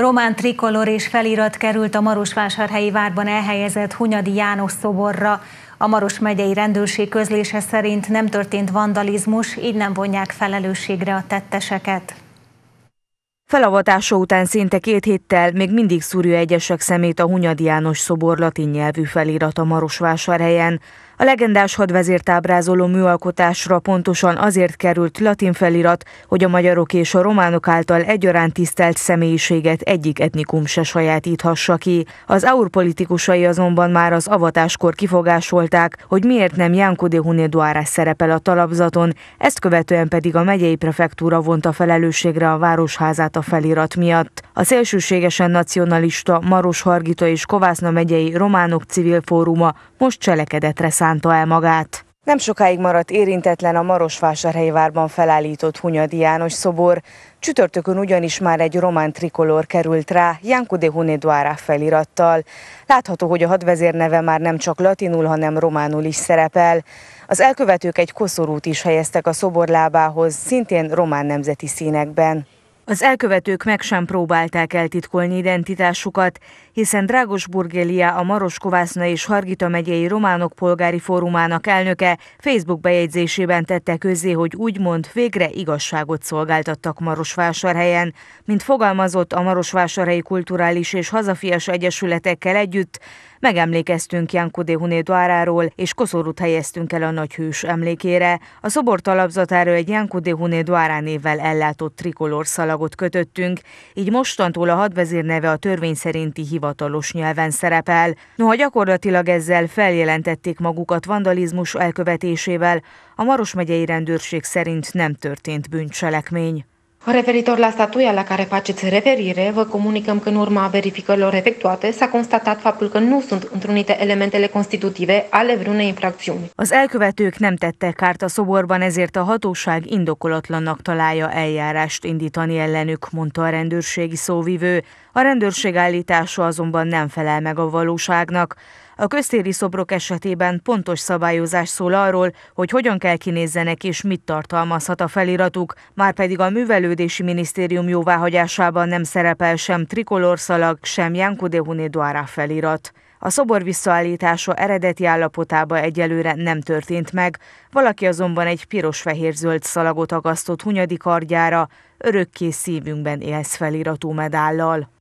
Román trikolor és felirat került a Marosvásárhelyi várban elhelyezett Hunyadi János szoborra. A Maros megyei rendőrség közlése szerint nem történt vandalizmus, így nem vonják felelősségre a tetteseket. Felavatása után szinte két héttel még mindig szúrja egyesek szemét a Hunyadi János szobor latin nyelvű felirat a Marosvásárhelyen. A legendás hadvezért ábrázoló műalkotásra pontosan azért került latin felirat, hogy a magyarok és a románok által egyaránt tisztelt személyiséget egyik etnikum se sajátíthassa ki. Az aur politikusai azonban már az avatáskor kifogásolták, hogy miért nem Jánko de Hunedoára szerepel a talapzaton, ezt követően pedig a megyei prefektúra vonta felelősségre a városházát a felirat miatt. A szélsőségesen nacionalista Maros Hargita és Kovászna megyei románok civil fóruma most cselekedetre száll szánta el magát. Nem sokáig maradt érintetlen a Marosvásárhelyi várban felállított Hunyadi János szobor. Csütörtökön ugyanis már egy román trikolor került rá, Janko de Hunedoara felirattal. Látható, hogy a hadvezér neve már nem csak latinul, hanem románul is szerepel. Az elkövetők egy koszorút is helyeztek a szobor lábához, szintén román nemzeti színekben. Az elkövetők meg sem próbálták eltitkolni identitásukat, hiszen Drágos Burgélia a Kovászna és Hargita megyei Románok Polgári Fórumának elnöke Facebook bejegyzésében tette közzé, hogy úgymond végre igazságot szolgáltattak Marosvásárhelyen, mint fogalmazott a Marosvásárhelyi Kulturális és Hazafias Egyesületekkel együtt, Megemlékeztünk Janko de és koszorút helyeztünk el a nagy hős emlékére. A szobor talapzatára egy Janko de névvel ellátott trikolor szalagot kötöttünk, így mostantól a hadvezér neve a törvény szerinti hivatalos nyelven szerepel. Noha gyakorlatilag ezzel feljelentették magukat vandalizmus elkövetésével, a Maros megyei rendőrség szerint nem történt bűncselekmény. Referitor la statuia la care faceți referire, vă comunicăm că în urma verificărilor efectuate s-a constatat faptul că nu sunt întrunite elementele constitutive ale vreunei infracțiuni. Az elkövetők nem tettek kárt a szoborban, ezért a hatóság indokolatlannak találja eljárást indítani ellenük, mondta a rendőrségi szóvivő. A rendőrség állítása azonban nem felel meg a valóságnak. A köztéri szobrok esetében pontos szabályozás szól arról, hogy hogyan kell kinézzenek és mit tartalmazhat a feliratuk, már pedig a Művelődési Minisztérium jóváhagyásában nem szerepel sem szalag, sem Janko de Hunedoara felirat. A szobor visszaállítása eredeti állapotába egyelőre nem történt meg, valaki azonban egy piros-fehér-zöld szalagot agasztott hunyadi kardjára, örökké szívünkben élsz feliratú medállal.